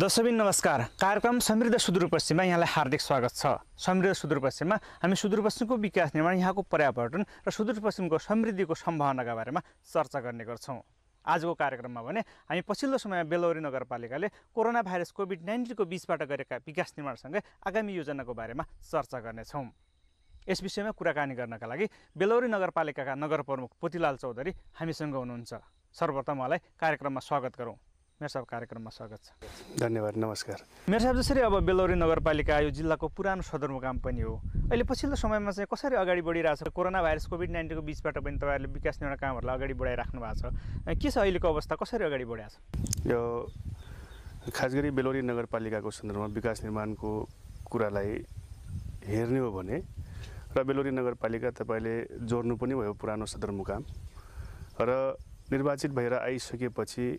दशबिन नमस्कार कार्यक्रम समृद्ध सुदूरपश्चिममा यहाँलाई हार्दिक स्वागत छ समृद्ध सुदूरपश्चिममा हामी सुदूरपश्चिमको विकास निर्माण यहाँको पर्यावरण र सुदूरपश्चिमको समृद्धिको सम्भावनाका बारेमा चर्चा गर्ने गर्छौँ आजको कार्यक्रममा भने हामी पछिल्लो समय बेलौरी नगरपालिकाले कोरोना भाइरस कोभिड नाइन्टिनको बिचबाट गरेका विकास निर्माणसँगै आगामी योजनाको बारेमा चर्चा गर्नेछौँ यस विषयमा कुराकानी गर्नका लागि बेलौरी नगरपालिकाका नगर प्रमुख पोतिलाल चौधरी हामीसँग हुनुहुन्छ सर्वप्रथम उहाँलाई कार्यक्रममा स्वागत गरौँ मेरो साहब कार्यक्रममा स्वागत छ धन्यवाद नमस्कार मेरो साहब जसरी अब बेलौरी नगरपालिका यो जिल्लाको पुरानो सदरमुकाम पनि हो अहिले पछिल्लो समयमा चाहिँ कसरी अगाडि बढिरहेको छ कोरोना भाइरस कोभिड नाइन्टिनको बिचबाट पनि तपाईँहरूले विकास निर्माण कामहरूलाई अगाडि बढाइराख्नु भएको छ के छ अहिलेको अवस्था कसरी अगाडि बढाएको छ यो खास गरी बेलौरी नगरपालिकाको सन्दर्भमा विकास निर्माणको कुरालाई हेर्ने हो भने र बेलौरी नगरपालिका तपाईँले जोड्नु पनि भयो पुरानो सदरमुकाम र निर्वाचित भएर आइसकेपछि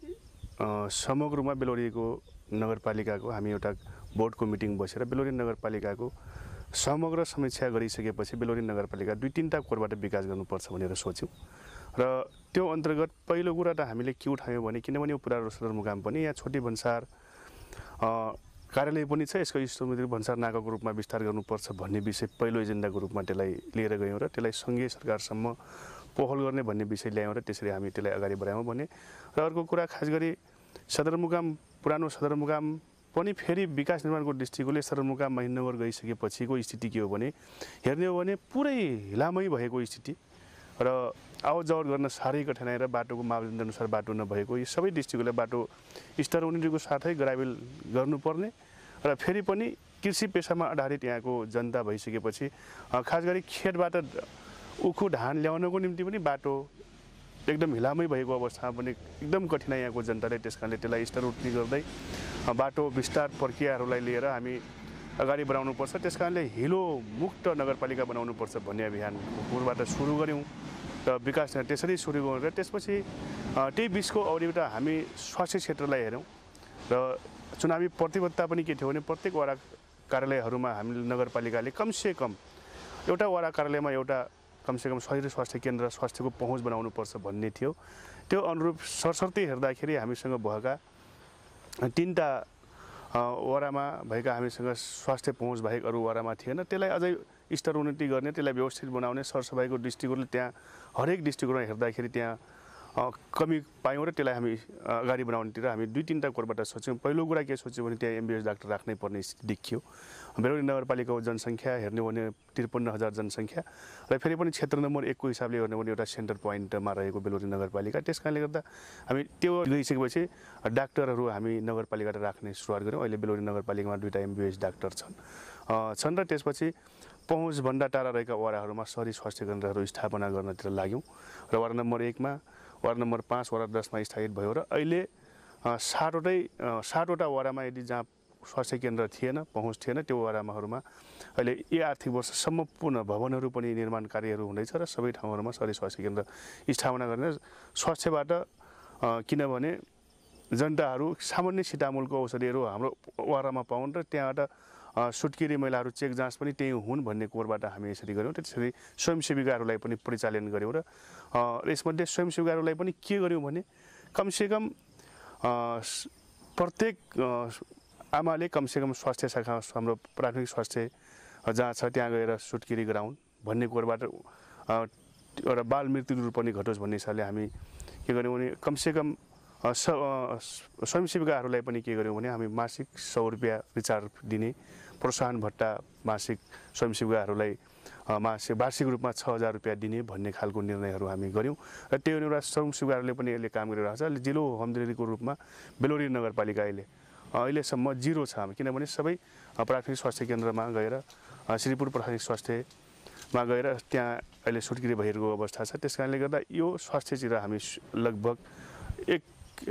समग्र रूपमा बेलोरीको नगरपालिकाको हामी एउटा बोर्डको मिटिङ बसेर बेलोरी नगरपालिकाको समग्र समीक्षा गरिसकेपछि बेलोरी नगरपालिका दुई तिनवटा कोरबाट विकास गर्नुपर्छ भनेर सोच्यौँ र त्यो अन्तर्गत पहिलो कुरा त हामीले के उठायौँ भने किनभने यो पुरा सदरमुकाम पनि यहाँ छोटी भन्सार कार्यालय पनि छ यसको इष्टमित्र भन्सार नाकाको रूपमा विस्तार गर्नुपर्छ भन्ने विषय पहिलो एजेन्डाको रूपमा त्यसलाई लिएर गयौँ र त्यसलाई सङ्घीय सरकारसम्म पहल गर्ने भन्ने विषय ल्यायौँ र त्यसरी हामी त्यसलाई अगाडि बढायौँ भने र अर्को कुरा खास गरी सदरमुकाम पुरानो सदरमुकाम पनि फेरि विकास निर्माणको दृष्टिकोणले सदरमुकाम महिनगर गइसकेपछिको स्थिति के हो भने हेर्ने हो भने पुरै हिलामै भएको स्थिति र आवजावट गर्न साह्रै कठिनाइ र बाटोको मापदण्ड अनुसार बाटो नभएको यो सबै दृष्टिकोणले बाटो स्तर उन्नतिको साथै ग्राभेल गर्नुपर्ने र फेरि पनि कृषि पेसामा आधारित यहाँको जनता भइसकेपछि खास गरी खेतबाट उखु धान ल्याउनको निम्ति पनि बाटो एकदम हिलामै भएको अवस्थामा पनि एकदम कठिनाइ यहाँको जनताले त्यस कारणले त्यसलाई स्टरोटनी गर्दै बाटो विस्तार प्रक्रियाहरूलाई लिएर हामी अगाडि बढाउनुपर्छ त्यस कारणले हिलो मुक्त नगरपालिका बनाउनुपर्छ भन्ने अभियान पूर्वबाट सुरु गऱ्यौँ र विकास त्यसरी सुरु गरेर त्यसपछि त्यही बिचको अवधिबाट हामी स्वास्थ्य क्षेत्रलाई हेऱ्यौँ र चुनावी प्रतिबद्धता पनि के थियो भने प्रत्येक वडा कार्यालयहरूमा हामी नगरपालिकाले कमसे कम एउटा वडा कार्यालयमा एउटा कमसेकम शरीर स्वास्थ्य केन्द्र स्वास्थ्यको पहुँच बनाउनुपर्छ भन्ने थियो त्यो अनुरूप सरस्वती हेर्दाखेरि हामीसँग भएका तिनवटा वडामा भएका हामीसँग स्वास्थ्य पहुँच बाहेक अरू वडामा थिएन त्यसलाई अझै स्तर उन्नति गर्ने त्यसलाई व्यवस्थित बनाउने सरसफाइको दृष्टिकोणले त्यहाँ हरेक दृष्टिकोण हेर्दाखेरि त्यहाँ कमी पायौँ र त्यसलाई हामी अगाडि बढाउनेतिर हामी दुई तिनवटा कोरबाट सोच्यौँ पहिलो कुरा के सोच्यौँ भने त्यहाँ एमबिएस डाक्टर राख्नै पर्ने स्थिति देखियो बेलुरी नगरपालिकाको जनसङ्ख्या हेर्ने हो भने त्रिपन्न हजार जनसङ्ख्या र फेरि पनि क्षेत्र नम्बर एकको हिसाबले हेर्ने भने एउटा सेन्टर पोइन्टमा रहेको बेलुरी नगरपालिका त्यस कारणले गर्दा हामी त्यो गइसकेपछि डाक्टरहरू हामी नगरपालिकाबाट राख्ने सुरुवात गऱ्यौँ अहिले बेलुरी नगरपालिकामा दुईवटा एमबिएस डाक्टर छन् छन् र त्यसपछि पहुँचभन्दा टाढा रहेका वडाहरूमा सहरी स्वास्थ्य केन्द्रहरू स्थापना गर्नतिर लाग्यौँ र वडा नम्बर एकमा वार्ड नम्बर पाँच वडा दसमा स्थायित भयो र अहिले सातवटै सातवटा वडामा यदि जहाँ स्वास्थ्य केन्द्र थिएन पहुँच थिएन त्यो वडामाहरूमा अहिले यो आर्थिक वर्षसम्म पुनः भवनहरू पनि निर्माण कार्यहरू हुँदैछ र सबै ठाउँहरूमा सरी स्वास्थ्य केन्द्र स्थापना गर्ने स्वास्थ्यबाट किनभने जनताहरू सामान्य सिटामुलको औषधिहरू हाम्रो वारामा पाउन् र त्यहाँबाट सुटकिरी महिलाहरू चेक जाँच पनि त्यही हुन् भन्ने कोरबाट हामी यसरी गऱ्यौँ त्यसरी स्वयंसेविकाहरूलाई पनि परिचालन गऱ्यौँ र यसमध्ये स्वयंसेविकाहरूलाई पनि के गऱ्यौँ भने कमसेकम प्रत्येक आमाले कमसेकम स्वास्थ्य शाखा हाम्रो प्राथमिक स्वास्थ्य जहाँ छ त्यहाँ गएर सुटकिरी गराउन् भन्ने कुरोबाट एउटा बाल मृत्यु दर पनि घटोस् भन्ने हिसाबले हामी के गऱ्यौँ भने कमसेकम स्वयंसेविकाहरूलाई पनि के गऱ्यौँ भने हामी मासिक सौ रुपियाँ रिचार्ज दिने प्रोत्साहन भट्टा मासिक स्वयंसेविकाहरूलाई मासिक वार्षिक रूपमा छ हजार रुपियाँ दिने भन्ने खालको निर्णयहरू हामी गऱ्यौँ र त्यो एउटा स्वयंसेविकाहरूले पनि यसले काम गरिरहेको छ जिलो हमदेरीको रूपमा बेलोरी नगरपालिका अहिले अहिलेसम्म जिरो छ किनभने सबै प्राथमिक स्वास्थ्य केन्द्रमा गएर श्रीपुर प्राथमिक स्वास्थ्यमा गएर त्यहाँ अहिले सुटकिरी भइरहेको अवस्था छ त्यस कारणले गर्दा यो स्वास्थ्यतिर हामी लगभग एक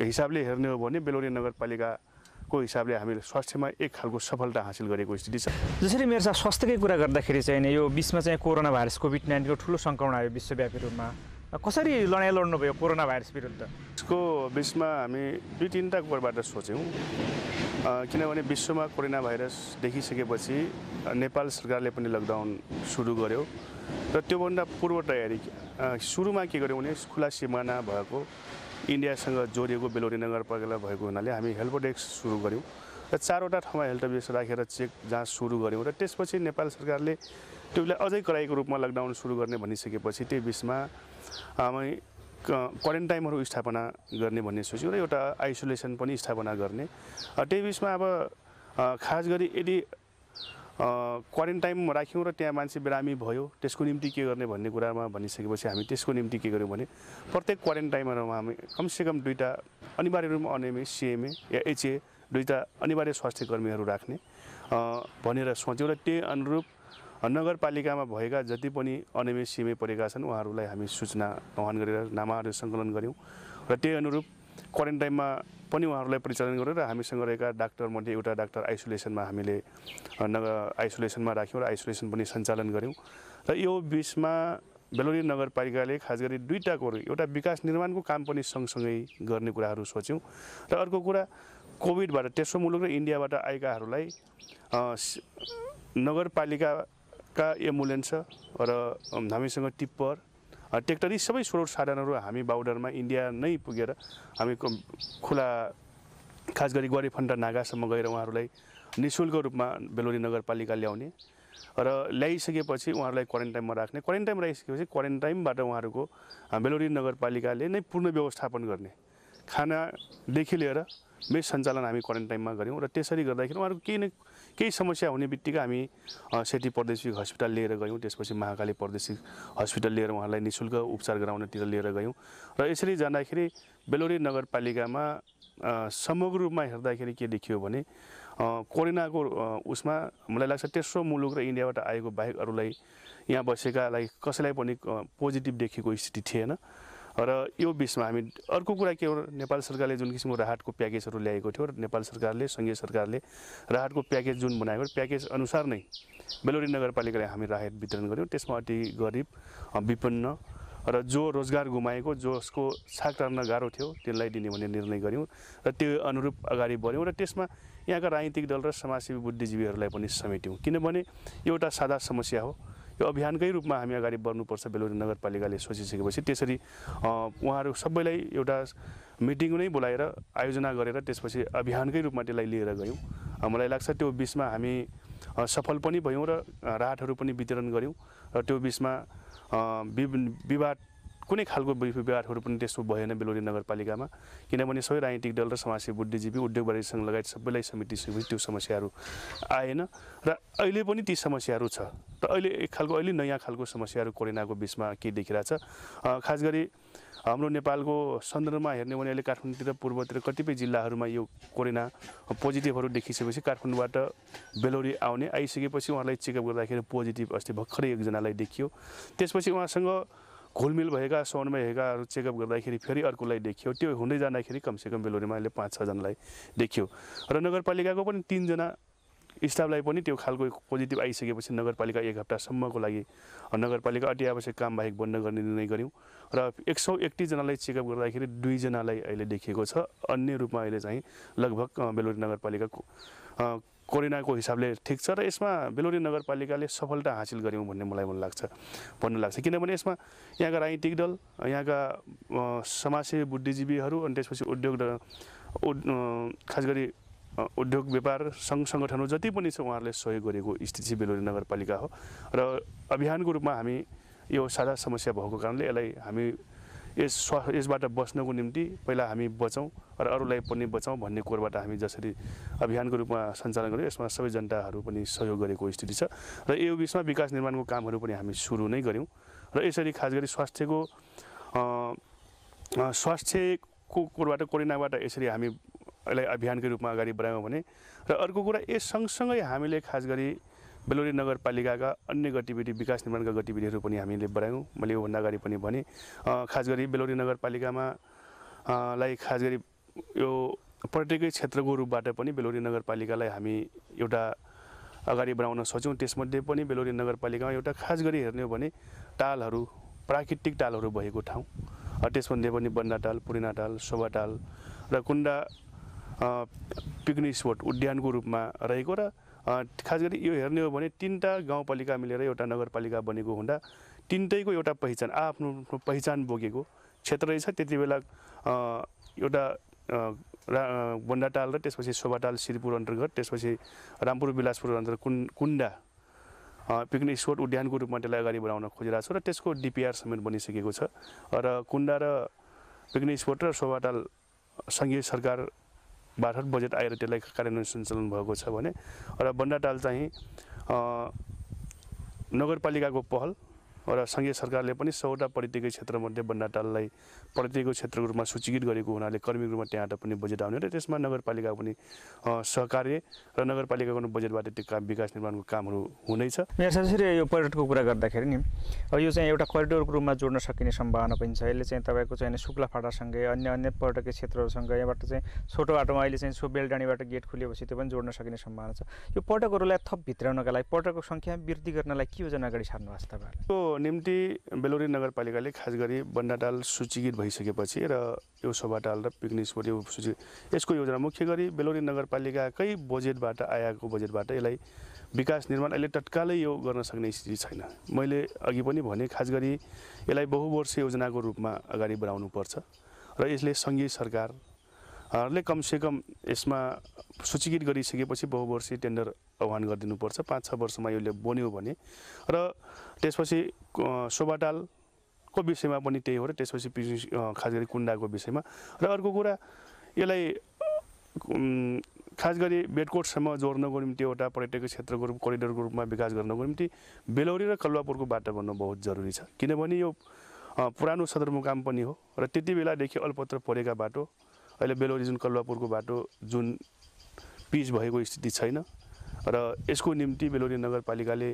हिसाबले हेर्ने हो भने बेलोरी नगरपालिका को हिसाबले हामीले स्वास्थ्यमा एक खालको सफलता हासिल गरेको स्थिति छ जसरी मेरो साथ स्वास्थ्यकै कुरा गर्दाखेरि चाहिँ यो बिचमा चाहिँ कोरोना भाइरस कोभिड नाइन्टिनको ठुलो सङ्क्रमण आयो विश्वव्यापी रूपमा कसरी लडाइँ लड्नुभयो कोरोना भाइरस विरुद्ध यसको बिचमा हामी दुई तिनवटा कुराबाट सोच्यौँ किनभने विश्वमा कोरोना भाइरस देखिसकेपछि नेपाल सरकारले पनि लकडाउन सुरु गर्यो र त्योभन्दा पूर्व तयारी सुरुमा के गर्यो भने खुला सिमाना भएको इन्डियासँग जोडिएको बेलोरी नगरपालिकालाई भएको हुनाले हामी हेल्प डेस्क सुरु गऱ्यौँ र चारवटा ठाउँमा हेल्प डेस्क राखेर चेक जाँच सुरु गऱ्यौँ र त्यसपछि नेपाल सरकारले त्योलाई अझै कडाइको रूपमा लकडाउन सुरु गर्ने भनिसकेपछि त्यही बिचमा हामी क्वारेन्टाइनहरू स्थापना गर्ने भन्ने सोच्यौँ र एउटा आइसोलेसन पनि स्थापना गर्ने त्यही बिचमा अब खास गरी यदि क्वारेन्टाइनमा राख्यौँ र त्यहाँ मान्छे बिरामी भयो त्यसको निम्ति के गर्ने भन्ने कुरामा भनिसकेपछि हामी त्यसको निम्ति के गर्यौँ भने प्रत्येक क्वारेन्टाइनमा हामी कमसेकम दुईवटा अनिवार्य रूपमा अनएमए सिएमए या एचए दुईवटा अनिवार्य स्वास्थ्य कर्मीहरू राख्ने भनेर सोच्यौँ र त्यही अनुरूप नगरपालिकामा भएका जति पनि अनएमए सिएमए परेका छन् उहाँहरूलाई हामी सूचना आह्वान गरेर नामाहरू सङ्कलन गऱ्यौँ र त्यही अनुरूप क्वारेन्टाइनमा पनि उहाँहरूलाई परिचालन गरेर हामीसँग रहेका डाक्टरमध्ये एउटा डाक्टर आइसोलेसनमा हामीले नगर आइसोलेसनमा राख्यौँ र आइसोलेसन पनि सञ्चालन गऱ्यौँ र यो बिचमा बेलोरी नगरपालिकाले खास गरी दुईवटा कुरो एउटा विकास निर्माणको काम पनि सँगसँगै गर्ने कुराहरू सोच्यौँ र अर्को कुरा कोभिडबाट तेस्रो मुलुक र इन्डियाबाट आएकाहरूलाई नगरपालिकाका एम्बुलेन्स र हामीसँग टिप्पर ट्र्याक्टर यी सबै स्रोत साधनहरू हामी बाउडरमा इन्डिया नै पुगेर हामी खुला खास गरी गरिफन्टा नागासम्म गएर उहाँहरूलाई नि शुल्क रूपमा बेलुरी नगरपालिका ल्याउने र ल्याइसकेपछि उहाँहरूलाई क्वारेन्टाइनमा राख्ने क्वारेन्टाइनमा राखिसकेपछि क्वारेन्टाइनबाट उहाँहरूको बेलोरी नगरपालिकाले नै पूर्ण व्यवस्थापन गर्ने खानादेखि लिएर मेस सञ्चालन हामी क्वारेन्टाइनमा गऱ्यौँ र त्यसरी गर्दाखेरि उहाँहरूको केही न केही समस्या हुने बित्तिकै हामी सेटी प्रदेशिक हस्पिटल लिएर गयौँ त्यसपछि महाकाली प्रदेशिक हस्पिटल लिएर उहाँलाई निशुल्क उपचार गराउनतिर लिएर गयौँ र यसरी जाँदाखेरि बेलोरी नगरपालिकामा समग्र रूपमा हेर्दाखेरि के देखियो भने कोरोनाको उसमा मलाई लाग्छ तेस्रो मुलुक र इन्डियाबाट आएको बाहेक अरूलाई यहाँ बसेकालाई कसैलाई पनि पोजिटिभ देखेको स्थिति थिएन र यो बिचमा हामी अर्को कुरा के हो नेपाल सरकारले जुन किसिमको राहतको प्याकेजहरू ल्याएको थियो र नेपाल सरकारले सङ्घीय सरकारले राहतको प्याकेज जुन बनाएको प्याकेज अनुसार नै बेलोरी नगरपालिकाले हामी राहत वितरण गऱ्यौँ त्यसमा अति गरिब विपन्न र जो रोजगार गुमाएको जसको छाक टार्न गाह्रो थियो त्यसलाई दिने भन्ने निर्णय गऱ्यौँ र त्यो अनुरूप अगाडि बढ्यौँ र त्यसमा यहाँका राजनीतिक दल र समाजसेवी बुद्धिजीवीहरूलाई पनि समेट्यौँ किनभने एउटा सादा समस्या हो यो अभियानकै रूपमा हामी अगाडि बढ्नुपर्छ बेलुरी नगरपालिकाले सोचिसकेपछि त्यसरी उहाँहरू सबैलाई एउटा मिटिङ नै बोलाएर आयोजना गरेर त्यसपछि अभियानकै रूपमा त्यसलाई लिएर गयौँ मलाई लाग्छ त्यो बिचमा हामी सफल पनि भयौँ र राहतहरू पनि वितरण गऱ्यौँ र त्यो बिचमा विवाद कुनै खालको व्यवहारहरू पनि त्यस्तो भएन बेलुरी नगरपालिकामा किनभने सबै राजनीतिक दल र समाजसेवी बुद्धिजीवी उद्योगवादी सङ्घ लगायत सबैलाई समिति समितिसँग त्यो समस्याहरू आएन र अहिले पनि ती समस्याहरू छ र अहिले एक खालको अहिले नयाँ खालको समस्याहरू कोरोनाको बिचमा के छ खास गरी हाम्रो नेपालको सन्दर्भमा हेर्ने हो भने अहिले काठमाडौँतिर पूर्वतिर कतिपय जिल्लाहरूमा यो कोरोना पोजिटिभहरू देखिसकेपछि काठमाडौँबाट बेलौरी आउने आइसकेपछि उहाँलाई चेकअप गर्दाखेरि पोजिटिभ अस्ति भर्खरै एकजनालाई देखियो त्यसपछि उहाँसँग घुलमिल भएका साउन्डमा हेकाहरू चेकअप गर्दाखेरि फेरि अर्कोलाई देखियो त्यो हुँदै जाँदाखेरि कमसेकम बेलुरीमा अहिले पाँच छजनालाई देखियो र नगरपालिकाको पनि तिनजना स्टाफलाई पनि त्यो खालको पोजिटिभ आइसकेपछि नगरपालिका एक हप्तासम्मको लागि नगरपालिका अति आवश्यक काम बाहेक बन्द गर्ने निर्णय गऱ्यौँ र एक सौ एकतिसजनालाई चेकअप गर्दाखेरि दुईजनालाई अहिले देखिएको छ अन्य रूपमा अहिले चाहिँ लगभग बेलुरी नगरपालिकाको कोरोनाको हिसाबले ठिक छ र यसमा बेलोरी नगरपालिकाले सफलता हासिल गऱ्यौँ भन्ने मलाई मन लाग्छ भन्नु लाग्छ किनभने यसमा यहाँका राजनीतिक दल यहाँका समाजसेवी बुद्धिजीवीहरू अनि त्यसपछि उद्योग खास गरी उद्योग व्यापार सङ्घ सङ्गठनहरू जति पनि छ उहाँहरूले सहयोग गरेको स्थिति चाहिँ बेलोरी नगरपालिका हो र अभियानको रूपमा हामी यो साझा समस्या भएको कारणले यसलाई हामी यस स्वा यसबाट बस्नको निम्ति पहिला हामी बचौँ र अरूलाई पनि बचाउँ भन्ने कुरोबाट हामी जसरी अभियानको रूपमा सञ्चालन गऱ्यौँ यसमा सबै जनताहरू पनि सहयोग गरेको स्थिति छ र यो बिचमा विकास निर्माणको कामहरू पनि हामी सुरु नै गऱ्यौँ र यसरी खास गरी स्वास्थ्यको स्वास्थ्यको कुरोबाट कोरोनाबाट यसरी हामी यसलाई अभियानकै रूपमा अगाडि बढायौँ भने र अर्को कुरा यस सँगसँगै हामीले खास गरी बेलुरी नगरपालिकाका अन्य गतिविधि विकास निर्माणका गतिविधिहरू पनि हामीले बढायौँ मैले योभन्दा अगाडि पनि भनेँ खास गरी बेलोरी नगरपालिकामा लाई खास गरी यो पर्यटकीय क्षेत्रको रूपबाट पनि बेलौरी नगरपालिकालाई हामी एउटा अगाडि बढाउन सक्छौँ त्यसमध्ये पनि बेलौरी नगरपालिकामा एउटा खास गरी हेर्ने हो भने तालहरू प्राकृतिक तालहरू भएको ठाउँ त्यसमध्ये पनि बन्दा ताल पुरिना ताल शोभा ताल र कुन्डा पिकनिक स्पोट उद्यानको रूपमा रहेको र खास गरी यो हेर्ने हो भने तिनवटा गाउँपालिका मिलेर एउटा नगरपालिका बनेको हुँदा तिनटैको एउटा पहिचान आफ्नो पहिचान बोकेको क्षेत्र छ त्यति बेला एउटा रा बन्डाटाल र त्यसपछि शोभाटाल सिरपुर अन्तर्गत त्यसपछि रामपुर बिलासपुर अन्तर्गत कुन् कुन्डा पिकनिक स्पोट उद्यानको रूपमा त्यसलाई अगाडि बढाउन खोजिरहेको छु र त्यसको डिपिआर समेत बनिसकेको छ र कुन्डा र पिकनिक स्पोट र शोभाटाल सङ्घीय सरकार बाठट बजेट आएर त्यसलाई कार्यान्वयन सञ्चालन भएको छ भने र बन्डाटाल चाहिँ नगरपालिकाको पहल र सङ्घीय सरकारले पनि सौवटा पर्यटकीय क्षेत्रमध्ये बन्नाटाललाई पर्यटकीय क्षेत्रको रूपमा सूचीकृत गरेको हुनाले कर्मीको रूपमा त्यहाँबाट पनि बजेट आउने र त्यसमा नगरपालिका पनि सहकार्य र नगरपालिकाको बजेटबाट त्यो काम विकास निर्माणको कामहरू हुनेछ मेरो साथीले यो पर्यटकको कुरा गर्दाखेरि नि अब यो चाहिँ एउटा करिडोरको रूपमा जोड्न सकिने सम्भावना पनि छ यसले चाहिँ तपाईँको चाहिँ शुक्ला फाटासँगै अन्य अन्य पर्यटकीय क्षेत्रहरूसँग यहाँबाट चाहिँ छोटो बाटोमा अहिले चाहिँ सो बेलडाँडीबाट गेट खुलेपछि त्यो पनि जोड्न सकिने सम्भावना छ यो पर्यटकहरूलाई थप भित्राउनका लागि पर्यटकको सङ्ख्या वृद्धि गर्नलाई के योजना अगाडि सार्नुभएको भएको छ तपाईँहरूले निम्ति बेलौरी नगरपालिकाले खास गरी बन्डाटाल सूचीकृत भइसकेपछि र यो शोभाटाल र स्पोट यो सूची यसको योजना मुख्य गरी बेलौरी नगरपालिकाकै बजेटबाट आएको बजेटबाट यसलाई विकास निर्माण अहिले तत्कालै यो गर्न सक्ने स्थिति छैन मैले अघि पनि भने खास गरी यसलाई बहुवर्षीय योजनाको रूपमा अगाडि बढाउनु पर्छ र यसले सङ्घीय सरकार ले कमसेकम यसमा सूचीकृत गरिसकेपछि बहुवर्षीय टेन्डर आह्वान गरिदिनुपर्छ पाँच छ वर्षमा यसले बन्यो भने र त्यसपछि शोभाटालको विषयमा पनि त्यही हो र त्यसपछि खास गरी कुन्डाको विषयमा र अर्को कुरा यसलाई खास गरी बेडकोटसम्म जोड्नको निम्ति एउटा पर्यटकीय क्षेत्रको रूप करिडोरको रूपमा विकास गर्नको निम्ति बेलौरी र कलुवापुरको वातावरण बहुत जरुरी छ किनभने यो पुरानो सदरमुकाम पनि हो र त्यति बेलादेखि अल्पत्र परेका बाटो अहिले बेलौरी जुन कलवापुरको बाटो जुन पिच भएको स्थिति छैन र यसको निम्ति बेलौरी नगरपालिकाले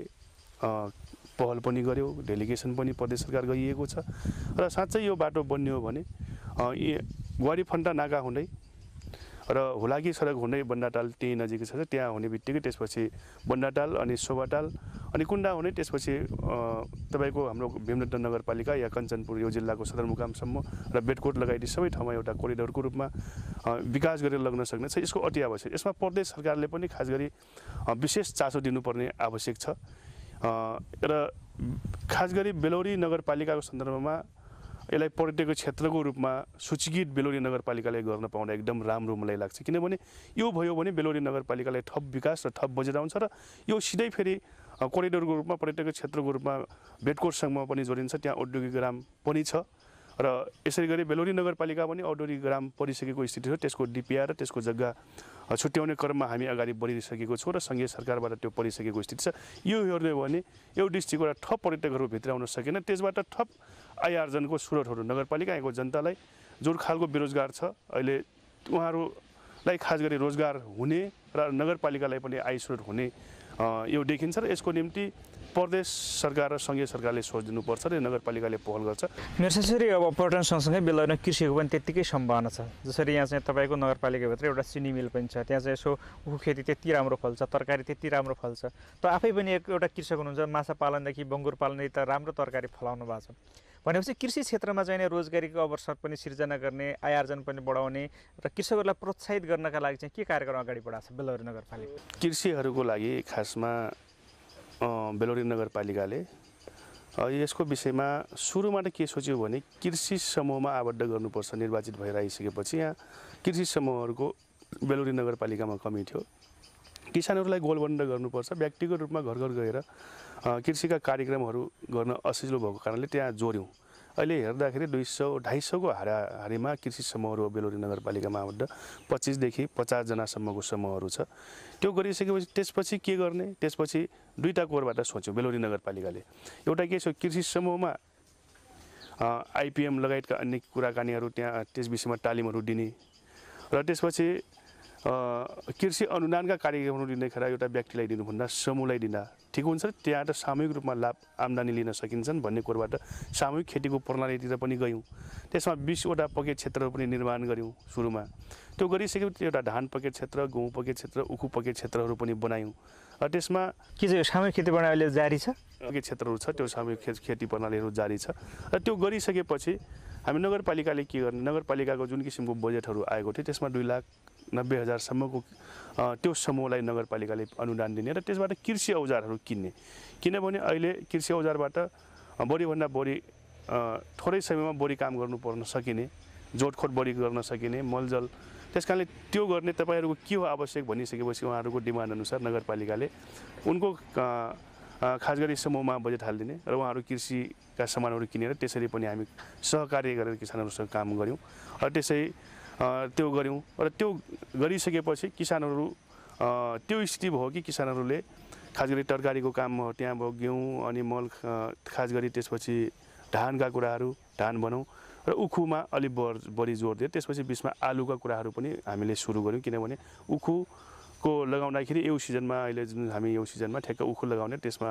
पहल पनि गर्यो डेलिगेसन पनि प्रदेश सरकार गइएको छ र साँच्चै यो बाटो बन्यो भने ग्वारी फन्टा नाका हुँदै र हुलाकी सडक हुँदै बन्डाटाल त्यही नजिकै छ त्यहाँ हुने बित्तिकै त्यसपछि बन्डाटाल अनि शोभाटाल अनि कुन्डा हुने त्यसपछि तपाईँको हाम्रो भीमरत्न नगरपालिका या कञ्चनपुर यो जिल्लाको सदरमुकामसम्म र बेडकोट लगायती सबै ठाउँमा एउटा कोरिडोरको रूपमा विकास गरेर लग्न छ यसको अति आवश्यक यसमा प्रदेश सरकारले पनि खास गरी विशेष चासो दिनुपर्ने आवश्यक छ र खास गरी बेलौरी नगरपालिकाको सन्दर्भमा यसलाई पर्यटकीय क्षेत्रको रूपमा सूचीकृत बेलोरी नगरपालिकाले गर्न पाउँदा एकदम राम्रो मलाई लाग्छ किनभने यो भयो भने बेलोरी नगरपालिकालाई थप विकास र थप बजेट आउँछ र यो सिधै फेरि कोरिडोरको रूपमा पर्यटकीय क्षेत्रको रूपमा भेटकोटसँग पनि जोडिन्छ त्यहाँ औद्योगिक ग्राम पनि छ र यसरी गरी बेलोरी नगरपालिका पनि औडोरी ग्राम परिसकेको स्थिति छ त्यसको डिपिआर र त्यसको जग्गा छुट्याउने क्रममा हामी अगाडि बढिसकेको छौँ र सङ्घीय सरकारबाट त्यो परिसकेको स्थिति छ यो हेर्ने हो भने यो डिस्ट्रिक्टबाट ठप पर्यटकहरू भित्र आउन सकेन त्यसबाट ठप आयार्जनको स्रोतहरू नगरपालिका यहाँको जनतालाई जुन खालको बेरोजगार छ अहिले उहाँहरूलाई खास गरी रोजगार हुने र नगरपालिकालाई पनि आय स्रोत हुने यो देखिन्छ र यसको निम्ति प्रदेश सरकार र सङ्घीय सरकारले सोचिदिनुपर्छ र नगरपालिकाले पहल गर्छ नेसेसरी अब पर्यटन सँगसँगै बेलुवामा कृषिको पनि त्यत्तिकै सम्भावना छ जसरी यहाँ चाहिँ तपाईँको नगरपालिकाभित्र एउटा चिनी मिल पनि छ त्यहाँ चाहिँ यसो उखु खेती त्यति राम्रो फल्छ तरकारी त्यति राम्रो फल्छ त आफै पनि एक एउटा कृषक हुनुहुन्छ माछा पालनदेखि बङ्गुर पालनदेखि त राम्रो तरकारी फलाउनु भएको छ भनेपछि कृषि क्षेत्रमा चाहिँ रोजगारीको अवसर पनि सिर्जना गर्ने आर्जन पनि बढाउने र कृषकहरूलाई प्रोत्साहित गर्नका लागि चाहिँ के कार्यक्रम अगाडि बढाएको छ बेलौरी नगरपालिका कृषिहरूको लागि खासमा बेलौरी नगरपालिकाले यसको विषयमा सुरुमा के सोच्यो भने कृषि समूहमा आबद्ध गर्नुपर्छ निर्वाचित भएर आइसकेपछि यहाँ कृषि समूहहरूको बेलौरी नगरपालिकामा कमी थियो किसानहरूलाई गोलबन्द गर्नुपर्छ व्यक्तिगत रूपमा घर घर गएर कृषिका कार्यक्रमहरू गर्न असजिलो भएको कारणले त्यहाँ जोड्यौँ अहिले हेर्दाखेरि दुई सौ ढाई सौको हारा कृषि समूहहरू हो बेलुरी नगरपालिकामा आबद्ध पच्चिसदेखि पचासजनासम्मको समूहहरू छ त्यो गरिसकेपछि त्यसपछि के गर्ने त्यसपछि दुईवटा कोरबाट सोच्यौँ बेलोरी नगरपालिकाले एउटा के छ कृषि समूहमा आइपिएम लगायतका अन्य कुराकानीहरू त्यहाँ त्यस विषयमा तालिमहरू दिने र त्यसपछि कृषि अनुदानका कार्यक्रमहरू लिनेखेर एउटा व्यक्तिलाई दिनुभन्दा समूहलाई दिँदा ठिक हुन्छ त्यहाँबाट सामूहिक रूपमा लाभ आम्दानी लिन सकिन्छन् भन्ने कुरोबाट सामूहिक खेतीको प्रणालीतिर पनि गयौँ त्यसमा बिसवटा पकेट क्षेत्रहरू पनि निर्माण गऱ्यौँ सुरुमा त्यो गरिसकेपछि एउटा धान पकेट क्षेत्र गहुँ पकेट क्षेत्र उखु पकेट क्षेत्रहरू पनि बनायौँ र त्यसमा के चाहिँ सामूहिक खेती प्रणाली जारी छ पकेट क्षेत्रहरू छ त्यो सामूहिक खेती प्रणालीहरू जारी छ र त्यो गरिसकेपछि हामी नगरपालिकाले के गर्ने नगरपालिकाको जुन किसिमको बजेटहरू आएको थियो त्यसमा दुई लाख नब्बे हजारसम्मको त्यो समूहलाई नगरपालिकाले अनुदान दिने र त्यसबाट कृषि औजारहरू किन्ने किनभने अहिले कृषि औजारबाट बढीभन्दा बढी थोरै समयमा बढी काम गर्नु पर्न सकिने जोडखोट बढी गर्न सकिने मलजल त्यस कारणले त्यो गर्ने तपाईँहरूको के हो आवश्यक भनिसकेपछि उहाँहरूको अनुसार नगरपालिकाले उनको खास गरी समूहमा बजेट हालिदिने र उहाँहरू कृषिका सामानहरू किनेर त्यसरी पनि हामी सहकार्य गरेर किसानहरूसँग काम गऱ्यौँ र त्यसै त्यो गऱ्यौँ र त्यो गरिसकेपछि किसानहरू त्यो स्थिति भयो कि किसानहरूले खास गरी तरकारीको काम त्यहाँ भयो गेहुँ अनि मल खास गरी त्यसपछि धानका कुराहरू धान बनाउँ र उखुमा अलिक बढ बढी जोड दियो त्यसपछि बिचमा आलुका कुराहरू पनि हामीले सुरु गऱ्यौँ किनभने उखुको लगाउँदाखेरि यो सिजनमा अहिले जुन हामी यो सिजनमा ठ्याक्क उखु लगाउने त्यसमा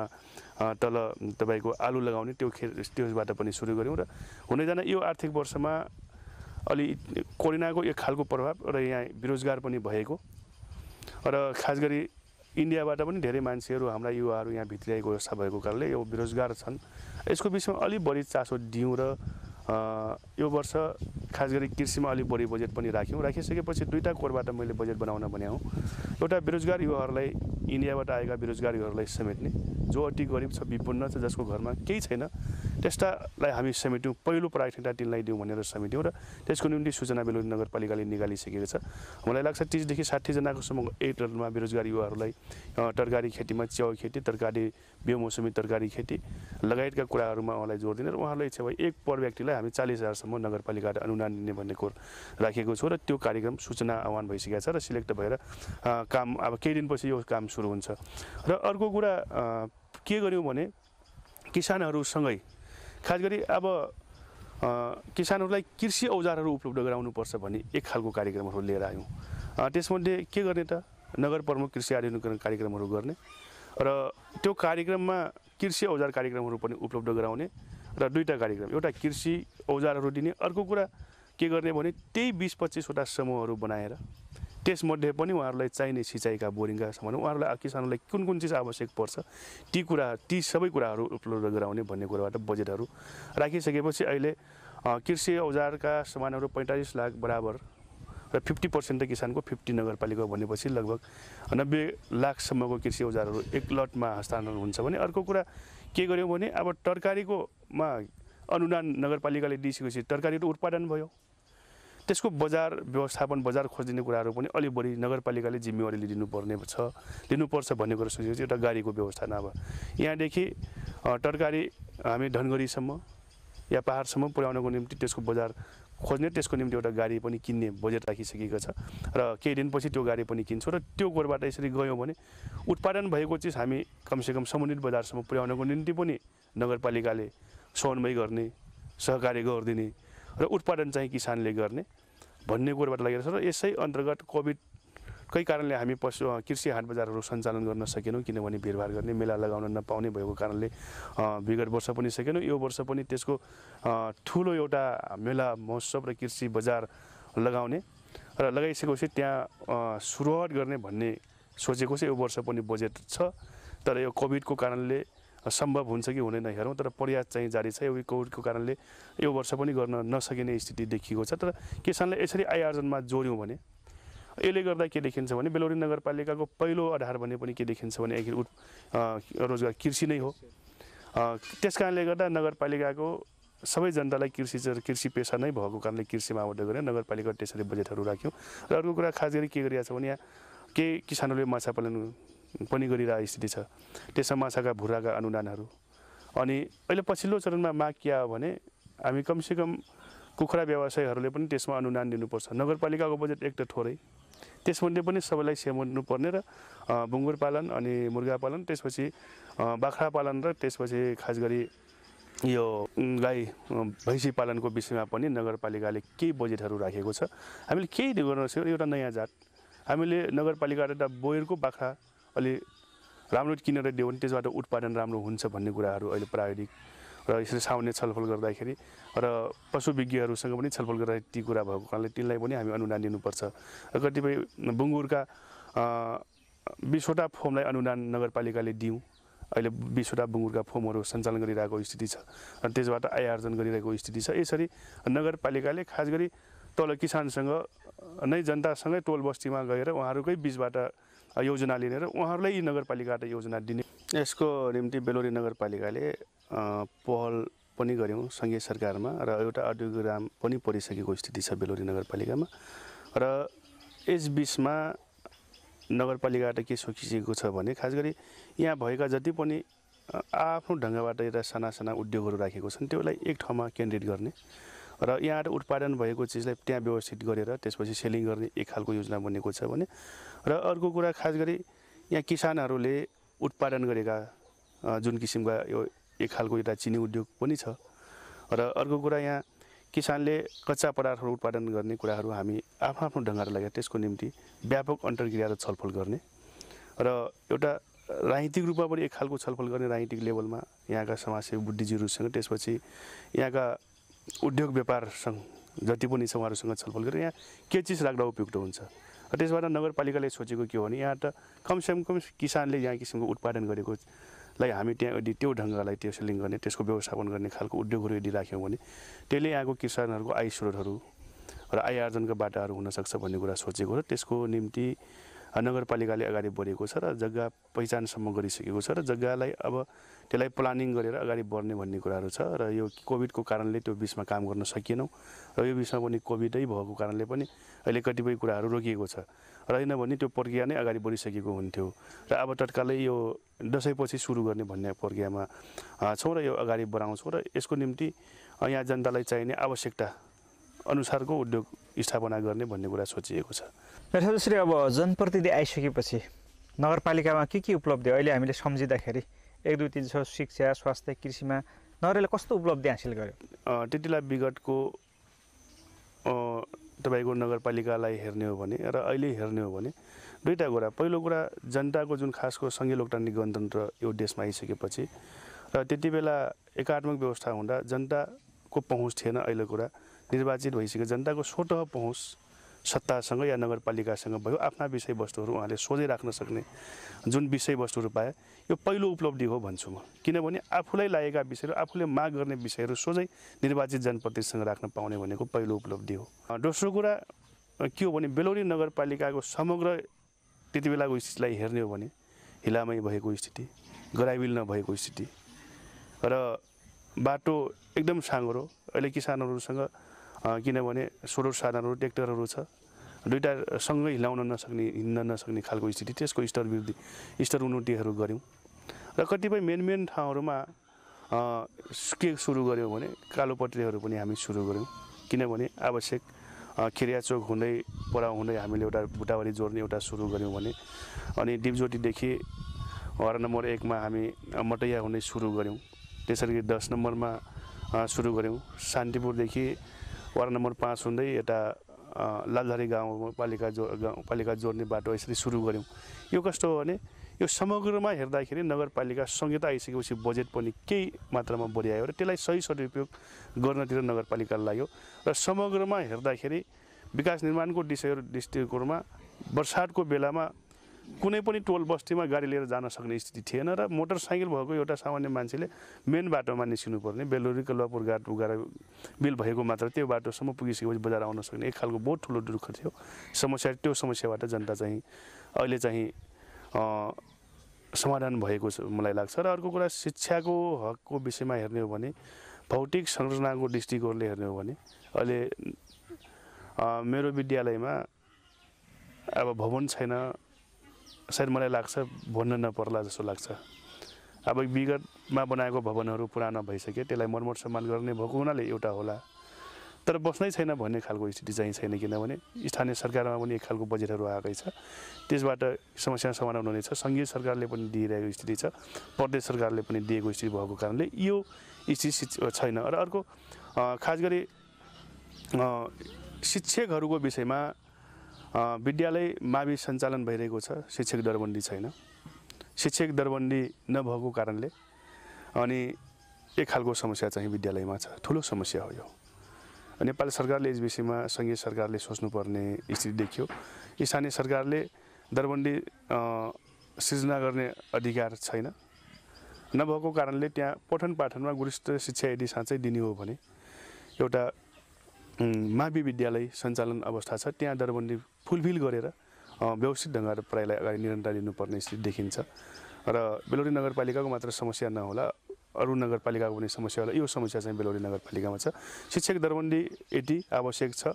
तल तपाईँको आलु लगाउने त्यो खे त्यसबाट पनि सुरु गऱ्यौँ र हुनैजना यो आर्थिक वर्षमा अलि कोरोनाको एक खालको प्रभाव र यहाँ बेरोजगार पनि भएको र खास गरी इन्डियाबाट पनि धेरै मान्छेहरू हाम्रा युवाहरू यहाँ भित्रिएको अवस्था भएको कारणले यो बेरोजगार छन् यसको विषयमा अलिक बढी चासो दिउँ र यो वर्ष खास गरी कृषिमा अलिक बढी बजेट पनि राख्यौँ राखिसकेपछि दुईवटा कोरबाट मैले बजेट बनाउन भने हुँ एउटा बेरोजगार युवाहरूलाई इन्डियाबाट आएका बेरोजगार युवाहरूलाई समेट्ने जो अति गरिब छ विपन्न छ जसको घरमा केही छैन त्यस्तालाई हामी समेट्यौँ पहिलो प्राथमिकता तिनलाई दिउँ भनेर समेट्यौँ र त्यसको निम्ति सूचना बेलुकी नगरपालिकाले निकालिसकेको छ मलाई लाग्छ तिसदेखि साठीजनाको समूह रनमा बेरोजगार युवाहरूलाई तरकारी खेतीमा च्याउ खेती तरकारी बेमौसमी तरकारी खेती लगायतका कुराहरूमा उहाँलाई जोड दिने र उहाँलाई चाहिँ एक पर व्यक्तिलाई हामी चालिस हजारसम्म अगस्तसम्म नगरपालिकाबाट अनुदान दिने भन्ने कुरो राखेको छु र त्यो कार्यक्रम सूचना आह्वान भइसकेको छ र सिलेक्ट भएर काम अब केही दिनपछि यो काम सुरु हुन्छ र अर्को कुरा के गर्यौँ भने किसानहरूसँगै खास गरी अब किसानहरूलाई कृषि औजारहरू उपलब्ध गराउनुपर्छ भन्ने एक खालको कार्यक्रमहरू लिएर आयौँ त्यसमध्ये के गर्ने त नगर प्रमुख कृषि आधुनिकरण कार्यक्रमहरू गर्ने र त्यो कार्यक्रममा कृषि औजार कार्यक्रमहरू पनि उपलब्ध गराउने र दुईवटा कार्यक्रम एउटा कृषि औजारहरू दिने अर्को कुरा के गर्ने भने त्यही बिस पच्चिसवटा समूहहरू बनाएर त्यसमध्ये पनि उहाँहरूलाई चाहिने सिँचाइका बोरिङका सामान उहाँहरूलाई किसानहरूलाई कुन कुन चिज आवश्यक पर्छ ती कुरा ती सबै कुराहरू उपलब्ध गराउने भन्ने कुराबाट बजेटहरू राखिसकेपछि अहिले कृषि औजारका सामानहरू पैँतालिस लाख बराबर र फिफ्टी पर्सेन्ट त किसानको फिफ्टी नगरपालिका भनेपछि लगभग नब्बे लाखसम्मको कृषि औजारहरू एक लटमा हस्तान्तरण हुन्छ भने अर्को कुरा के गऱ्यौँ भने अब तरकारीकोमा अनुदान नगरपालिकाले दिइसकेपछि तरकारीहरू उत्पादन भयो त्यसको बजार व्यवस्थापन बजार खोजिदिने कुराहरू पनि अलिक बढी नगरपालिकाले जिम्मेवारी लिनुपर्ने छ लिनुपर्छ भन्ने कुरा सोचेपछि एउटा गाडीको व्यवस्था नभए यहाँदेखि तरकारी हामी धनगढीसम्म या पाहाडसम्म पुर्याउनको निम्ति त्यसको बजार खोज्ने त्यसको निम्ति एउटा गाडी पनि किन्ने बजेट राखिसकेको छ र केही दिनपछि त्यो गाडी पनि किन्छौँ र त्यो गोरबाट यसरी गयौँ भने उत्पादन भएको चिज हामी कमसेकम समन्वित बजारसम्म पुर्याउनको निम्ति पनि नगरपालिकाले समन्वय गर्ने सहकार्य गरिदिने र उत्पादन चाहिँ किसानले गर्ने भन्ने कुरोबाट लागेको छ र यसै अन्तर्गत कोभिडकै कारणले हामी पशु कृषि हाट बजारहरू सञ्चालन गर्न सकेनौँ किनभने भिडभाड गर्ने मेला लगाउन नपाउने भएको कारणले विगत वर्ष पनि सकेनौँ यो वर्ष पनि त्यसको ठुलो एउटा मेला महोत्सव र कृषि बजार लगाउने र लगाइसकेपछि त्यहाँ सुरुवात गर्ने भन्ने सोचेको छ यो वर्ष पनि बजेट छ तर यो कोभिडको कारणले सम्भव हुन्छ कि हुँदैन हेरौँ तर प्रयास चाहिँ जारी छ यो कोभिडको कारणले यो वर्ष पनि गर्न नसकिने स्थिति देखिएको छ तर किसानले यसरी आर्जनमा जोड्यौँ भने यसले गर्दा के देखिन्छ भने बेलोरी नगरपालिकाको पहिलो आधार भने पनि के देखिन्छ भने एक रोजगार कृषि नै हो त्यस कारणले गर्दा नगरपालिकाको सबै जनतालाई कृषि कृषि पेसा नै भएको कारणले कृषिमा आबद्ध गरेर नगरपालिका त्यसरी बजेटहरू राख्यौँ र अर्को कुरा खास गरी के गरिरहेको छ भने यहाँ केही किसानहरूले माछा पालन पनि गरिरहेको स्थिति छ त्यस माछाका भुराका अनुदानहरू अनि अहिले पछिल्लो चरणमा माग के आयो भने हामी कमसेकम कुखुरा व्यवसायीहरूले पनि त्यसमा अनुदान दिनुपर्छ नगरपालिकाको बजेट एक त थोरै त्यसमध्ये पनि सबैलाई स्याहार्नुपर्ने र बुङ्गुर पालन अनि मुर्गा पालन त्यसपछि बाख्रा पालन र त्यसपछि खास गरी यो गाई भैँसी पालनको विषयमा पनि नगरपालिकाले केही बजेटहरू राखेको छ हामीले केही गर्न सक्यौँ एउटा नयाँ जात हामीले नगरपालिकाबाट बोयरको बाख्रा अलि राम्रो किनेर दियो भने त्यसबाट उत्पादन राम्रो हुन्छ भन्ने कुराहरू अहिले प्राविधिक र यसरी सामान्य छलफल गर्दाखेरि र पशुविज्ञहरूसँग पनि छलफल गर्दा ती कुरा भएको कारणले तिनलाई पनि हामी अनुदान दिनुपर्छ र कतिपय बुङ्गुरका बिसवटा फर्मलाई अनुदान नगरपालिकाले दियौँ अहिले बिसवटा बुङ्गुरका फोमहरू सञ्चालन गरिरहेको स्थिति छ र त्यसबाट आय आर्जन गरिरहेको स्थिति छ यसरी नगरपालिकाले खास गरी तल किसानसँग नै जनतासँगै टोल बस्तीमा गएर उहाँहरूकै बिचबाट योजना लिने र उहाँहरूलाई नगरपालिकाबाट योजना दिने यसको निम्ति बेलोरी नगरपालिकाले पहल पनि गऱ्यौँ सङ्घीय सरकारमा र एउटा अडियोग्राम पनि परिसकेको स्थिति छ बेलोरी नगरपालिकामा र यसबिचमा नगरपालिकाबाट के सोचिसकेको छ भने खास गरी यहाँ भएका जति पनि आफ्नो ढङ्गबाट एउटा साना साना उद्योगहरू राखेको छन् त्यसलाई एक ठाउँमा केन्द्रित गर्ने र यहाँबाट उत्पादन भएको चिजलाई त्यहाँ व्यवस्थित गरेर त्यसपछि सेलिङ गर्ने एक खालको योजना बनेको छ भने र अर्को कुरा खास गरी यहाँ किसानहरूले उत्पादन गरेका जुन किसिमका यो एक खालको एउटा चिनी उद्योग पनि छ र अर्को कुरा यहाँ किसानले कच्चा पदार्थहरू उत्पादन गर्ने कुराहरू हामी आफ्नो आफ्नो ढङ्गहरू लगाएर त्यसको निम्ति व्यापक अन्तर्क्रिया र छलफल गर्ने र एउटा राजनीतिक रूपमा पनि एक खालको छलफल गर्ने राजनीतिक लेभलमा यहाँका समाजसेवी बुद्धिजीहरूसँग त्यसपछि यहाँका उद्योग व्यापारसँग जति पनि छ उहाँहरूसँग छलफल गरेर यहाँ के चिज राख्दा उपयुक्त हुन्छ र त्यसबाट नगरपालिकाले सोचेको के हो भने यहाँ त कमसेकम कम किसानले यहाँ किसिमको उत्पादन गरेकोलाई हामी त्यहाँ यदि त्यो ढङ्गलाई त्यो सेलिङ गर्ने त्यसको व्यवस्थापन गर्ने खालको उद्योगहरू यदि राख्यौँ भने त्यसले यहाँको किसानहरूको आय स्रोतहरू र आय आर्जनको बाटाहरू हुनसक्छ भन्ने कुरा सोचेको र त्यसको निम्ति नगरपालिकाले अगाडि बढेको छ र जग्गा पहिचानसम्म गरिसकेको छ र जग्गालाई अब त्यसलाई प्लानिङ गरेर अगाडि बढ्ने भन्ने कुराहरू छ र यो कोभिडको कारणले त्यो बिचमा काम गर्न सकिएनौँ र यो बिचमा पनि कोभिडै भएको कारणले पनि अहिले कतिपय कुराहरू रोकिएको छ र होइन भने त्यो प्रक्रिया नै अगाडि बढिसकेको हुन्थ्यो र अब तत्कालै यो दसैँपछि सुरु गर्ने भन्ने प्रक्रियामा छौँ र यो अगाडि बढाउँछौँ र यसको निम्ति यहाँ जनतालाई चाहिने आवश्यकता अनुसारको उद्योग स्थापना गर्ने भन्ने कुरा सोचिएको छ श्री अब जनप्रतिनिधि आइसकेपछि नगरपालिकामा के के उपलब्धि अहिले हामीले सम्झिँदाखेरि एक दुई तिन छ शिक्षा स्वास्थ्य कृषिमा नगरले कस्तो उपलब्धि हासिल गर्यो त्यति बेला विगतको तपाईँको नगरपालिकालाई हेर्ने हो भने र अहिले हेर्ने हो भने दुईवटा कुरा पहिलो कुरा जनताको जुन खासको सङ्घीय लोकतान्त्रिक गणतन्त्र यो देशमा आइसकेपछि र त्यति बेला एकात्मक व्यवस्था हुँदा जनताको पहुँच थिएन अहिले कुरा निर्वाचित भइसक्यो जनताको स्वतः पहुँच सत्तासँग या नगरपालिकासँग भयो आफ्ना विषयवस्तुहरू उहाँले सोझै राख्न सक्ने जुन विषयवस्तुहरू पाए यो पहिलो उपलब्धि हो भन्छु म किनभने आफूलाई लागेका विषयहरू आफूले माग गर्ने विषयहरू सोझै निर्वाचित जनप्रतिनिधिसँग राख्न पाउने भनेको पहिलो उपलब्धि हो दोस्रो कुरा के हो भने बेलौरी नगरपालिकाको समग्र त्यति बेलाको स्थितिलाई हेर्ने हो भने हिलामै भएको स्थिति गराइबिल नभएको स्थिति र बाटो एकदम साँगुरो अहिले किसानहरूसँग किनभने स्वरूप साधनहरू ट्रेक्टरहरू छ दुइटा सँगै हिलाउन नसक्ने हिँड्न नसक्ने खालको स्थिति त्यसको स्तर वृद्धि स्तर उन्नतिहरू गऱ्यौँ र कतिपय मेन मेन ठाउँहरूमा के सुरु गऱ्यौँ भने कालो पत्रीहरू पनि हामी सुरु गऱ्यौँ किनभने आवश्यक खिरियाचोक हुँदै पराउ हुँदै हामीले एउटा भुटावारी जोड्ने एउटा सुरु गऱ्यौँ भने अनि डिपज्योतिदेखि वार्ड नम्बर एकमा हामी मटैया हुने सुरु गऱ्यौँ त्यसरी दस नम्बरमा सुरु गऱ्यौँ शान्तिपुरदेखि वार्ड नम्बर पाँच हुँदै यता लालधारी गाउँपालिका जो गाउँपालिका जोड्ने बाटो यसरी सुरु गऱ्यौँ यो कस्तो हो भने यो समग्रमा हेर्दाखेरि नगरपालिका संहिता आइसकेपछि बजेट पनि केही मात्रामा बढिआयो र त्यसलाई सही सदुपयोग गर्नतिर नगरपालिका लाग्यो र समग्रमा हेर्दाखेरि विकास निर्माणको दिशाहरू दृष्टिकोणमा बर्सातको बेलामा कुनै पनि टोल बस्तीमा गाडी लिएर जान सक्ने स्थिति थिएन र मोटरसाइकल भएको एउटा सामान्य मान्छेले मेन बाटोमा निस्किनु पर्ने कलुवापुर घाट उगाएर बिल भएको मात्र त्यो बाटोसम्म पुगिसकेपछि बजार आउन सक्ने एक खालको बहुत ठुलो दुःख थियो समस्या त्यो समस्याबाट जनता चाहिँ अहिले चाहिँ समाधान भएको छ मलाई लाग्छ र अर्को कुरा शिक्षाको हकको विषयमा हेर्ने हो भने भौतिक संरचनाको दृष्टिकोणले हेर्ने हो भने अहिले मेरो विद्यालयमा अब भवन छैन सायद मलाई लाग्छ भन्न नपर्ला जस्तो लाग्छ अब विगतमा बनाएको भवनहरू पुराना भइसक्यो त्यसलाई मर्मत सम्मान गर्ने भएको हुनाले एउटा होला तर बस्नै छैन भन्ने खालको स्थिति चाहिँ छैन किनभने स्थानीय सरकारमा पनि एक खालको बजेटहरू आएकै छ त्यसबाट समस्या समाधान हुनेछ सङ्घीय सरकारले पनि दिइरहेको स्थिति छ प्रदेश सरकारले पनि दिएको स्थिति भएको कारणले यो स्थिति छैन र अर्को खास गरी शिक्षकहरूको विषयमा विद्यालय मावि सञ्चालन भइरहेको छ शिक्षक दरबन्दी छैन शिक्षक दरबन्दी नभएको कारणले अनि एक खालको समस्या चाहिँ विद्यालयमा छ ठुलो समस्या हो यो नेपाल सरकारले यस विषयमा सङ्घीय सरकारले सोच्नुपर्ने स्थिति देखियो स्थानीय सरकारले दरबन्दी सृजना गर्ने अधिकार छैन नभएको कारणले त्यहाँ पठन पाठनमा गुरुस्तर शिक्षा यदि साँच्चै दिने हो भने एउटा मावि विद्यालय सञ्चालन अवस्था छ त्यहाँ दरबन्दी फुलफिल गरेर व्यवस्थित ढङ्गबाट पढाइलाई अगाडि निरन्तर लिनुपर्ने स्थिति देखिन्छ र बेलौरी नगरपालिकाको मात्र समस्या नहोला अरू नगरपालिकाको पनि समस्या होला यो समस्या चाहिँ बेलौरी नगरपालिकामा छ शिक्षक दरबन्दी यति आवश्यक छ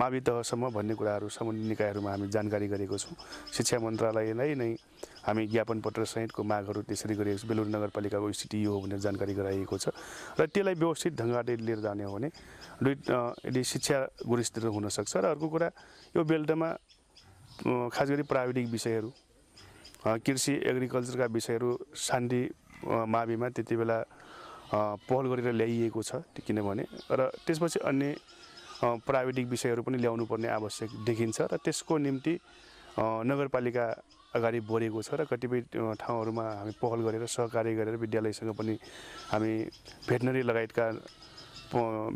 मावि तहसम्म भन्ने कुराहरू सम्बन्धित निकायहरूमा हामी जानकारी गरेको छौँ शिक्षा मन्त्रालयलाई नै हामी ज्ञापन पत्र सहितको मागहरू त्यसरी गरिएको छ बेलुर नगरपालिकाको स्थिति यो हो भनेर जानकारी गराइएको छ र त्यसलाई व्यवस्थित ढङ्गले लिएर जाने हो भने दुई यदि शिक्षा गुणस्तर हुनसक्छ र अर्को कुरा यो बेल्टमा खास गरी प्राविधिक विषयहरू कृषि एग्रिकल्चरका विषयहरू शान्ति माविमा त्यति बेला पहल गरेर ल्याइएको छ किनभने र त्यसपछि अन्य प्राविधिक विषयहरू पनि ल्याउनु पर्ने आवश्यक देखिन्छ र त्यसको निम्ति नगरपालिका अगाडि बढेको छ र कतिपय ठाउँहरूमा हामी पहल गरेर सहकार्य गरेर विद्यालयसँग पनि हामी भेटनरी लगायतका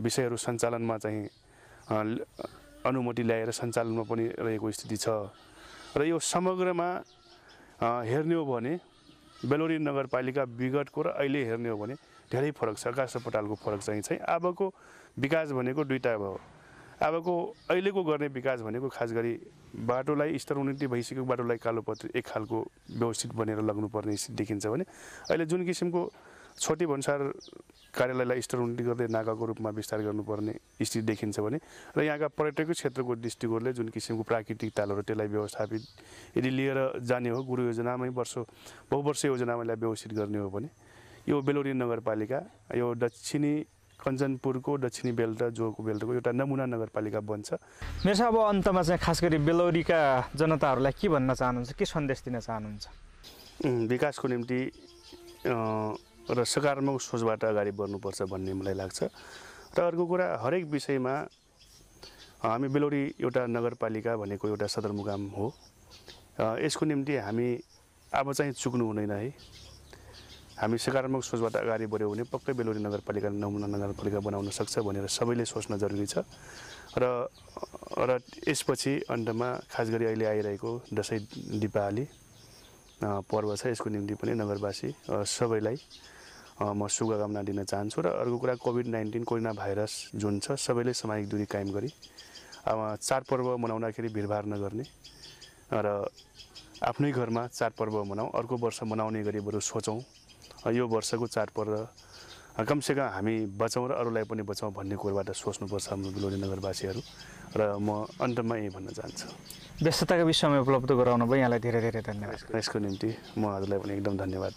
विषयहरू सञ्चालनमा चाहिँ अनुमति ल्याएर सञ्चालनमा पनि रहेको स्थिति छ र यो समग्रमा हेर्ने हो भने बेलोरी नगरपालिका विगतको र अहिले हेर्ने हो भने धेरै फरक छ आकाश पटालको फरक चाहिँ छ अबको विकास भनेको दुईवटा भयो अबको अहिलेको गर्ने विकास भनेको खास गरी बाटोलाई स्तर उन्नति भइसकेको बाटोलाई कालोपत्री एक खालको व्यवस्थित बनेर लग्नुपर्ने स्थिति देखिन्छ भने अहिले जुन किसिमको छोटी भन्सार कार्यालयलाई स्तर उन्नति गर्दै नाकाको रूपमा विस्तार गर्नुपर्ने स्थिति देखिन्छ भने र यहाँका पर्यटकीय क्षेत्रको दृष्टिकोणले जुन किसिमको प्राकृतिक तालहरू त्यसलाई व्यवस्थापित यदि लिएर जाने हो गुरु योजनामै वर्ष बहुवर्ष योजनामा व्यवस्थित गर्ने हो भने यो बेलोरी नगरपालिका यो दक्षिणी कञ्चनपुरको दक्षिणी बेल र जोको बेलको एउटा नमुना नगरपालिका बन्छ मेरो अब अन्तमा चाहिँ खास गरी बेलौरीका जनताहरूलाई के भन्न चाहनुहुन्छ के सन्देश दिन चाहनुहुन्छ विकासको निम्ति र सकारात्मक सोचबाट अगाडि बढ्नुपर्छ भन्ने मलाई लाग्छ र अर्को कुरा हरेक विषयमा हामी बेलौरी एउटा नगरपालिका भनेको एउटा सदरमुकाम हो यसको निम्ति हामी अब चाहिँ चुक्नु हुँदैन है हामी सकारात्मक सोचबाट अगाडि बढ्यौँ भने पक्कै बेलुरी नगरपालिका नमुना नगरपालिका बनाउन सक्छ भनेर सबैले सोच्न जरुरी छ र र यसपछि अन्तमा खास गरी अहिले आइरहेको दसैँ दिपावली पर्व छ यसको निम्ति पनि नगरवासी सबैलाई म शुभकामना दिन चाहन्छु र अर्को कुरा कोभिड नाइन्टिन कोरोना भाइरस जुन छ सबैले सामाजिक दूरी कायम गरी अब चाडपर्व मनाउँदाखेरि भिडभाड नगर्ने र आफ्नै घरमा चाडपर्व मनाउँ अर्को वर्ष मनाउने गरी बरु सोचौँ यो वर्षको चाडपर्व कमसेकम हामी बचाउँ र अरूलाई पनि बचाउँ भन्ने कुरोबाट सोच्नुपर्छ हाम्रो बिलोनी नगरवासीहरू र म अन्तमा यही भन्न चाहन्छु व्यस्तताको विषयमा उपलब्ध गराउनु भयो यहाँलाई धेरै धेरै धन्यवाद यसको निम्ति म हजुरलाई पनि एकदम धन्यवाद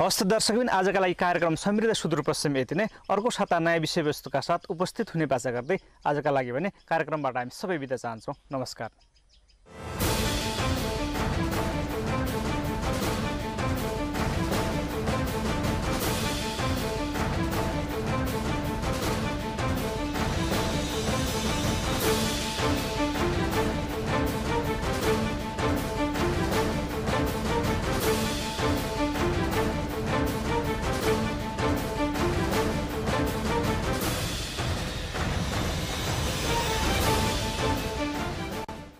हस्त दर्शकबिन आजका लागि कार्यक्रम समृद्ध सुदूरपश्चिम यति नै अर्को साता नयाँ विषयवस्तुका साथ उपस्थित हुने बाचा गर्दै आजका लागि भने कार्यक्रमबाट हामी सबै बिदा चाहन्छौँ नमस्कार